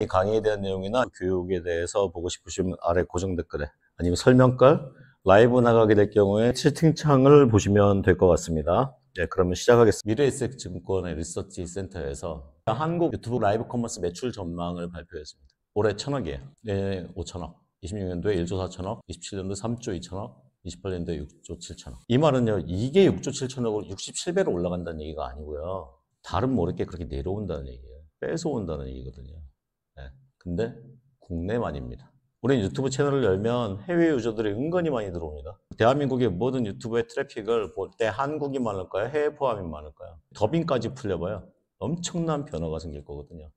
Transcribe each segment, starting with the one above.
이 강의에 대한 내용이나 교육에 대해서 보고 싶으시면 아래 고정 댓글에 아니면 설명글 라이브 나가게 될 경우에 채팅창을 보시면 될 것 같습니다. 네, 그러면 시작하겠습니다. 미래에셋증권의 리서치 센터에서 한국 유튜브 라이브 커머스 매출 전망을 발표했습니다. 올해 천억이에요. 내년에 5천억, 26년도에 1조 4천억, 27년도 3조 2천억, 28년도에 6조 7천억. 이 말은요, 이게 6조 7천억으로 67배로 올라간다는 얘기가 아니고요. 다른 모르게 그렇게 내려온다는 얘기예요. 뺏어온다는 얘기거든요. 근데 국내만입니다. 우리 유튜브 채널을 열면 해외 유저들이 은근히 많이 들어옵니다. 대한민국의 모든 유튜브의 트래픽을 볼 때 한국이 많을까요? 해외 포함이 많을까요? 더빙까지 풀려봐요. 엄청난 변화가 생길 거거든요.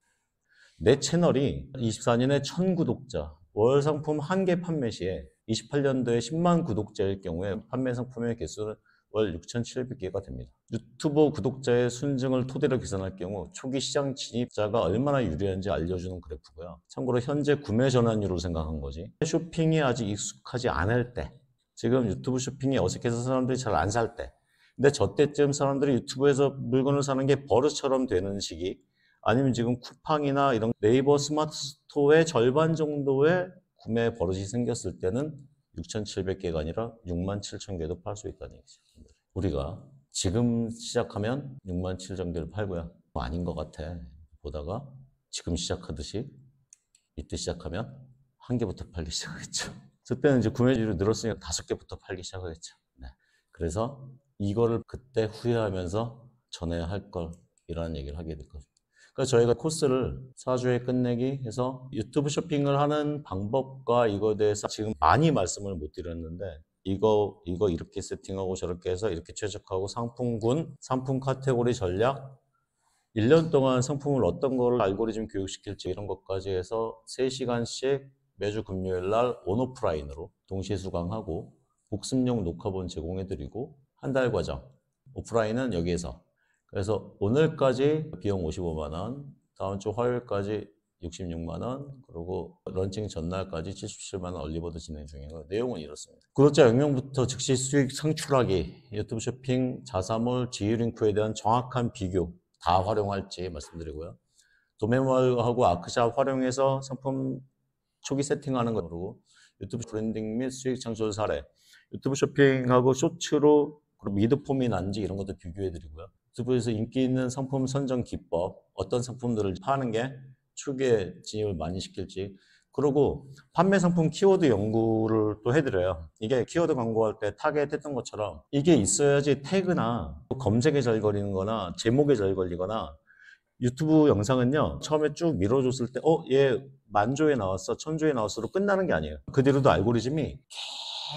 내 채널이 24년에 1000 구독자, 월 상품 한 개 판매 시에 28년도에 10만 구독자일 경우에 판매 상품의 개수는 월 6,700개가 됩니다. 유튜브 구독자의 순증을 토대로 계산할 경우 초기 시장 진입자가 얼마나 유리한지 알려주는 그래프고요. 참고로 현재 구매 전환율을 생각한 거지. 쇼핑이 아직 익숙하지 않을 때, 지금 유튜브 쇼핑이 어색해서 사람들이 잘 안 살 때, 근데 저 때쯤 사람들이 유튜브에서 물건을 사는 게 버릇처럼 되는 시기, 아니면 지금 쿠팡이나 이런 네이버 스마트 스토어의 절반 정도의 구매 버릇이 생겼을 때는 6,700개가 아니라 67,000개도 팔 수 있다는 얘기죠. 우리가 지금 시작하면 67,000개를 팔고요. 뭐 아닌 것 같아. 보다가 지금 시작하듯이 이때 시작하면 한 개부터 팔기 시작하겠죠. 그때는 이제 구매율이 늘었으니까 다섯 개부터 팔기 시작하겠죠. 네. 그래서 이거를 그때 후회하면서 전에 할 걸이라는 얘기를 하게 될거니다 그래서 저희가 코스를 4주에 끝내기 해서 유튜브 쇼핑을 하는 방법과 이거에 대해서 지금 많이 말씀을 못 드렸는데 이거 이거 이렇게 세팅하고 저렇게 해서 이렇게 최적하고 상품군, 상품 카테고리 전략 1년 동안 상품을 어떤 거를 알고리즘 교육시킬지 이런 것까지 해서 3시간씩 매주 금요일 날 온오프라인으로 동시에 수강하고 복습용 녹화본 제공해드리고 한 달 과정 오프라인은 여기에서 그래서 오늘까지 비용 55만 원, 다음 주 화요일까지 66만 원, 그리고 런칭 전날까지 77만 원 얼리버드 진행 중이고 내용은 이렇습니다. 구독자 영명부터 즉시 수익 창출하기, 유튜브 쇼핑, 자사몰, 지유링크에 대한 정확한 비교 다 활용할지 말씀드리고요. 도매몰하고 아크샵 활용해서 상품 초기 세팅하는 거 그리고 유튜브 브랜딩 및 수익 창출 사례, 유튜브 쇼핑하고 쇼츠로 그리고 미드폼이 난지 이런 것도 비교해드리고요. 유튜에서 인기 있는 상품 선정 기법, 어떤 상품들을 파는 게 축에 진입을 많이 시킬지, 그리고 판매 상품 키워드 연구를 또 해드려요. 이게 키워드 광고할 때 타겟했던 것처럼 이게 있어야지 태그나 검색에 잘 걸리는 거나 제목에 잘 걸리거나 유튜브 영상은요, 처음에 쭉 밀어줬을 때, 어, 얘 만조에 나왔어, 천조에 나왔어로 끝나는 게 아니에요. 그 뒤로도 알고리즘이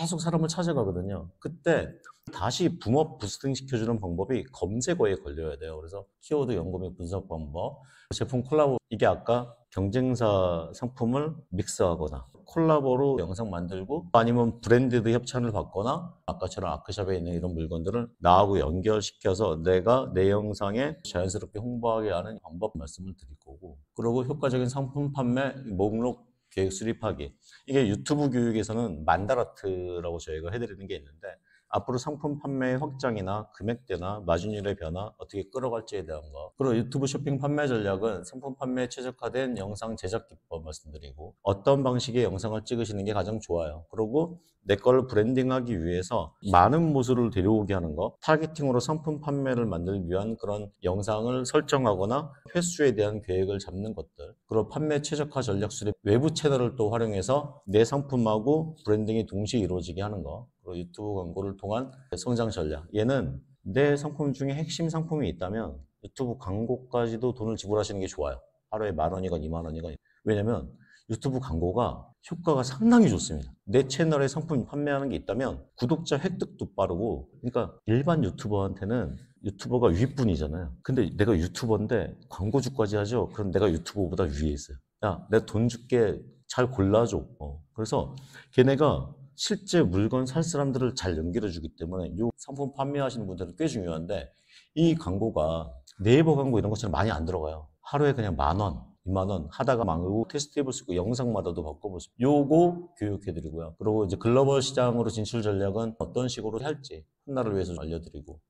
계속 사람을 찾아가거든요. 그때 다시 붐업 부스팅시켜주는 방법이 검색어에 걸려야 돼요. 그래서 키워드 연구및 분석 방법, 제품 콜라보 이게 아까 경쟁사 상품을 믹스하거나 콜라보로 영상 만들고 아니면 브랜드도 협찬을 받거나 아까처럼 아크샵에 있는 이런 물건들을 나하고 연결시켜서 내가 내 영상에 자연스럽게 홍보하게 하는 방법 말씀을 드릴 거고 그리고 효과적인 상품 판매 목록 계획 수립하기 이게 유튜브 교육에서는 만다라트라고 저희가 해드리는 게 있는데 앞으로 상품 판매 확장이나 금액대나 마진율의 변화 어떻게 끌어갈지에 대한 것. 그리고 유튜브 쇼핑 판매 전략은 상품 판매에 최적화된 영상 제작 기법 말씀드리고 어떤 방식의 영상을 찍으시는 게 가장 좋아요. 그리고 내 걸 브랜딩하기 위해서 많은 모습을 데려오게 하는 것, 타겟팅으로 상품 판매를 만들기 위한 그런 영상을 설정하거나 횟수에 대한 계획을 잡는 것들, 그리고 판매 최적화 전략 수립 외부 채널을 또 활용해서 내 상품하고 브랜딩이 동시에 이루어지게 하는 것, 유튜브 광고를 통한 성장 전략. 얘는 내 상품 중에 핵심 상품이 있다면 유튜브 광고까지도 돈을 지불하시는 게 좋아요. 하루에 만 원이건 이만 원이건. 왜냐면 유튜브 광고가 효과가 상당히 좋습니다. 내 채널에 상품 판매하는 게 있다면 구독자 획득도 빠르고, 그러니까 일반 유튜버한테는 유튜버가 윗분이잖아요. 근데 내가 유튜버인데 광고주까지 하죠? 그럼 내가 유튜버보다 위에 있어요. 야, 내돈 줄게 잘 골라줘. 어. 그래서 걔네가 실제 물건 살 사람들을 잘 연결해 주기 때문에 이 상품 판매하시는 분들은 꽤 중요한데 이 광고가 네이버 광고 이런 것처럼 많이 안 들어가요. 하루에 그냥 만 원, 2만원 하다가 망하고 테스트 해볼 수 있고 영상마다도 바꿔볼 수 있고 요거 교육해드리고요. 그리고 이제 글로벌 시장으로 진출 전략은 어떤 식으로 할지 훗날을 위해서 알려드리고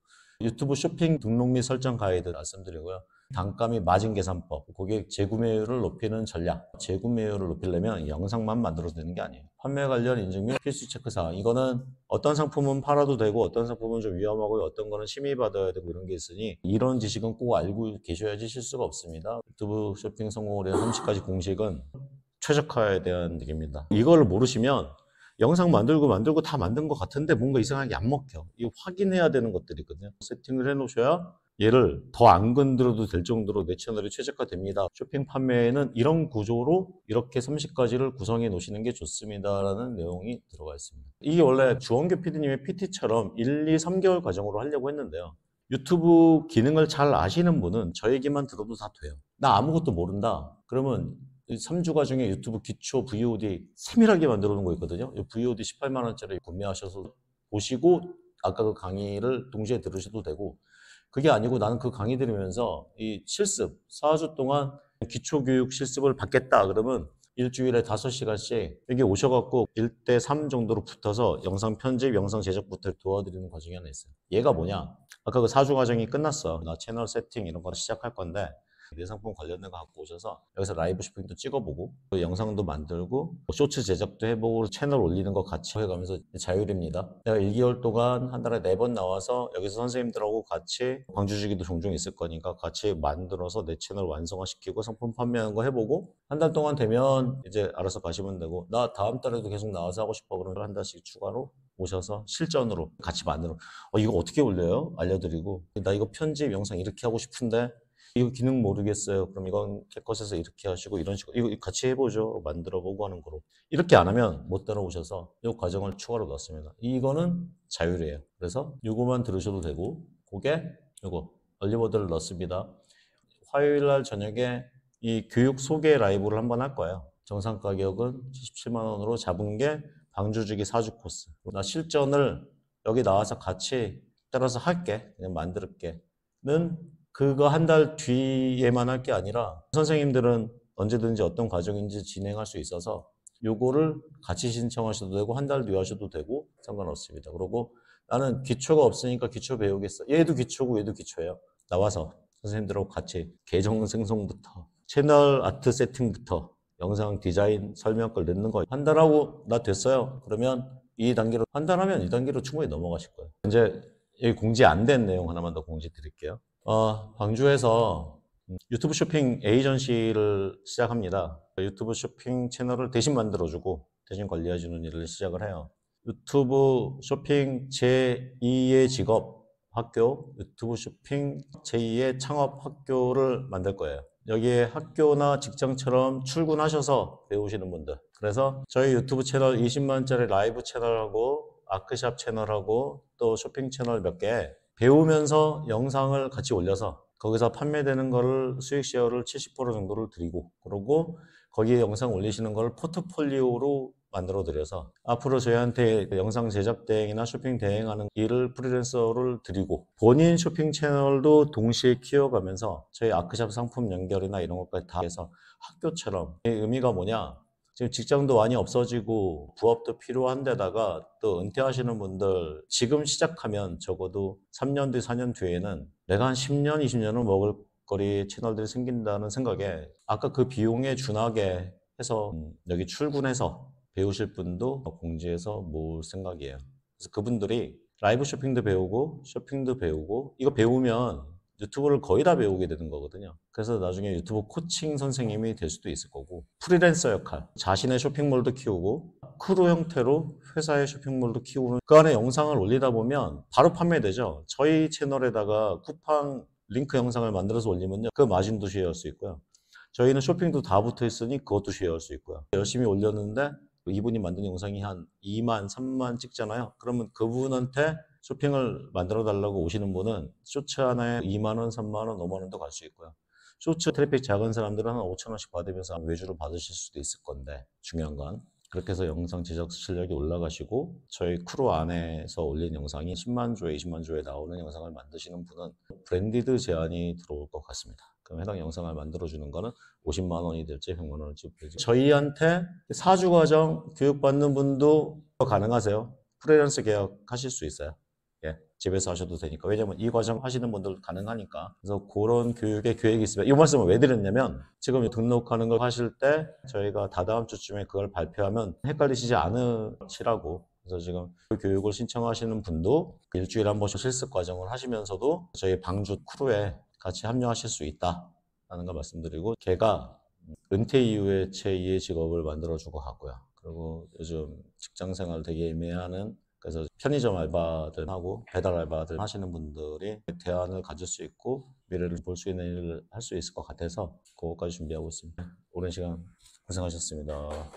유튜브 쇼핑 등록 및 설정 가이드 말씀드리고요. 단가 및 마진 계산법, 고객 재구매율을 높이는 전략, 재구매율을 높이려면 영상만 만들어서 되는 게 아니에요. 판매 관련 인증및 필수 체크사항. 이거는 어떤 상품은 팔아도 되고 어떤 상품은 좀 위험하고 어떤 거는 심의받아야 되고 이런 게 있으니 이런 지식은 꼭 알고 계셔야지 실수가 없습니다. 유튜브 쇼핑 성공을 위한 30가지 공식은 최적화에 대한 얘기입니다. 이걸 모르시면 영상 만들고 만들고 다 만든 것 같은데 뭔가 이상하게 안 먹혀. 이거 확인해야 되는 것들이거든요. 세팅을 해 놓으셔야 얘를 더 안 건드려도 될 정도로 내 채널이 최적화됩니다. 쇼핑 판매에는 이런 구조로 이렇게 30가지를 구성해 놓으시는 게 좋습니다라는 내용이 들어가 있습니다. 이게 원래 주원규 PD님의 PT처럼 1, 2, 3개월 과정으로 하려고 했는데요. 유튜브 기능을 잘 아시는 분은 저 얘기만 들어도 다 돼요. 나 아무것도 모른다. 그러면 3주과정에 유튜브 기초 VOD 세밀하게 만들어 놓은 거 있거든요. VOD 18만 원짜리 구매하셔서 보시고 아까 그 강의를 동시에 들으셔도 되고 그게 아니고 나는 그 강의 들으면서 이 실습, 4주 동안 기초교육 실습을 받겠다 그러면 일주일에 5시간씩 여기 오셔갖고 1대3 정도로 붙어서 영상 편집, 영상 제작부터 도와드리는 과정이 하나 있어요. 얘가 뭐냐? 아까 그4주 과정이 끝났어. 나 채널 세팅 이런 거 시작할 건데 내 상품 관련된 거 갖고 오셔서 여기서 라이브 쇼핑도 찍어보고 또 영상도 만들고 뭐 쇼츠 제작도 해보고 채널 올리는 거 같이 해가면서 자율입니다. 내가 1개월 동안 한 달에 4번 나와서 여기서 선생님들하고 같이 광주주기도 종종 있을 거니까 같이 만들어서 내 채널 완성화시키고 상품 판매하는 거 해보고 한 달 동안 되면 이제 알아서 가시면 되고 나 다음 달에도 계속 나와서 하고 싶어 그러면 한 달씩 추가로 오셔서 실전으로 같이 만들어 어, 이거 어떻게 올려요? 알려드리고 나 이거 편집 영상 이렇게 하고 싶은데 이거 기능 모르겠어요. 그럼 이건 개것에서 이렇게 하시고 이런 식으로 이거 같이 해보죠. 만들어보고 하는 거로 이렇게 안 하면 못 따라오셔서 이 과정을 추가로 넣었습니다. 이거는 자율이에요. 그래서 이거만 들으셔도 되고 그게 이거 얼리버드를 넣습니다. 화요일 날 저녁에 이 교육 소개 라이브를 한번 할 거예요. 정상 가격은 77만 원으로 잡은 게 방주주기 4주 코스. 나 실전을 여기 나와서 같이 따라서 할게. 그냥 만들게. 는 그거 한 달 뒤에만 할 게 아니라 선생님들은 언제든지 어떤 과정인지 진행할 수 있어서 요거를 같이 신청하셔도 되고 한 달 뒤에 하셔도 되고 상관없습니다. 그리고 나는 기초가 없으니까 기초 배우겠어. 얘도 기초고 얘도 기초예요. 나와서 선생님들하고 같이 계정 생성부터 채널 아트 세팅부터 영상 디자인 설명글 넣는 거 한 달하고 나 됐어요. 그러면 이 단계로 한 달하면 이 단계로 충분히 넘어가실 거예요. 이제 여기 공지 안 된 내용 하나만 더 공지 드릴게요. 어, 광주에서 유튜브 쇼핑 에이전시를 시작합니다. 유튜브 쇼핑 채널을 대신 만들어주고 대신 관리해주는 일을 시작을 해요. 유튜브 쇼핑 제2의 직업 학교, 유튜브 쇼핑 제2의 창업 학교를 만들 거예요. 여기에 학교나 직장처럼 출근하셔서 배우시는 분들. 그래서 저희 유튜브 채널 20만짜리 라이브 채널하고 아크샵 채널하고 또 쇼핑 채널 몇개 배우면서 영상을 같이 올려서 거기서 판매되는 거를 수익 쉐어를 70% 정도를 드리고 그러고 거기에 영상 올리시는 걸 포트폴리오로 만들어 드려서 앞으로 저희한테 영상 제작 대행이나 쇼핑 대행하는 일을 프리랜서를 드리고 본인 쇼핑 채널도 동시에 키워가면서 저희 아크샵 상품 연결이나 이런 것까지 다 해서 학교처럼 의미가 뭐냐 지금 직장도 많이 없어지고 부업도 필요한데다가 또 은퇴하시는 분들 지금 시작하면 적어도 3년 뒤, 4년 뒤에는 내가 한 10년, 2 0년을 먹을 거리 채널들이 생긴다는 생각에 아까 그 비용에 준하게 해서 음, 여기 출근해서 배우실 분도 공지해서 모을 생각이에요. 그래서 그분들이 라이브 쇼핑도 배우고 쇼핑도 배우고 이거 배우면 유튜브를 거의 다 배우게 되는 거거든요. 그래서 나중에 유튜브 코칭 선생님이 될 수도 있을 거고 프리랜서 역할, 자신의 쇼핑몰도 키우고 크루 형태로 회사의 쇼핑몰도 키우는 그 안에 영상을 올리다 보면 바로 판매되죠. 저희 채널에다가 쿠팡 링크 영상을 만들어서 올리면요. 그 마진도 쉐어할 수 있고요. 저희는 쇼핑도 다 붙어 있으니 그것도 쉐어할 수 있고요. 열심히 올렸는데 이분이 만든 영상이 한 2만, 3만 찍잖아요. 그러면 그분한테 쇼핑을 만들어 달라고 오시는 분은 쇼츠 하나에 2만 원, 3만 원, 5만 원도 갈 수 있고요. 쇼츠 트래픽 작은 사람들은 한 5천 원씩 받으면서 외주로 받으실 수도 있을 건데 중요한 건 그렇게 해서 영상 제작 실력이 올라가시고 저희 크루 안에서 올린 영상이 10만 조회, 20만 조회 나오는 영상을 만드시는 분은 브랜디드 제안이 들어올 것 같습니다. 그럼 해당 영상을 만들어주는 거는 50만 원이 될지 100만 원일지 될지 저희한테 사주 과정 교육받는 분도 가능하세요. 프리랜서 계약하실 수 있어요. 집에서 하셔도 되니까 왜냐면 이 과정 하시는 분들 도 가능하니까 그래서 그런 교육의 계획이 있으면 이 말씀을 왜 드렸냐면 지금 등록하는 걸 하실 때 저희가 다다음 주쯤에 그걸 발표하면 헷갈리시지 않으시라고 그래서 지금 그 교육을 신청하시는 분도 일주일에 한 번씩 실습 과정을 하시면서도 저희 방주 크루에 같이 합류하실 수 있다라는 걸 말씀드리고 걔가 은퇴 이후에 제2의 직업을 만들어주고 하고요. 그리고 요즘 직장생활 되게 애매하는 그래서 편의점 알바들 하고 배달 알바들 하시는 분들이 대안을 가질 수 있고 미래를 볼 수 있는 일을 할 수 있을 것 같아서 그것까지 준비하고 있습니다. 오랜 시간 고생하셨습니다.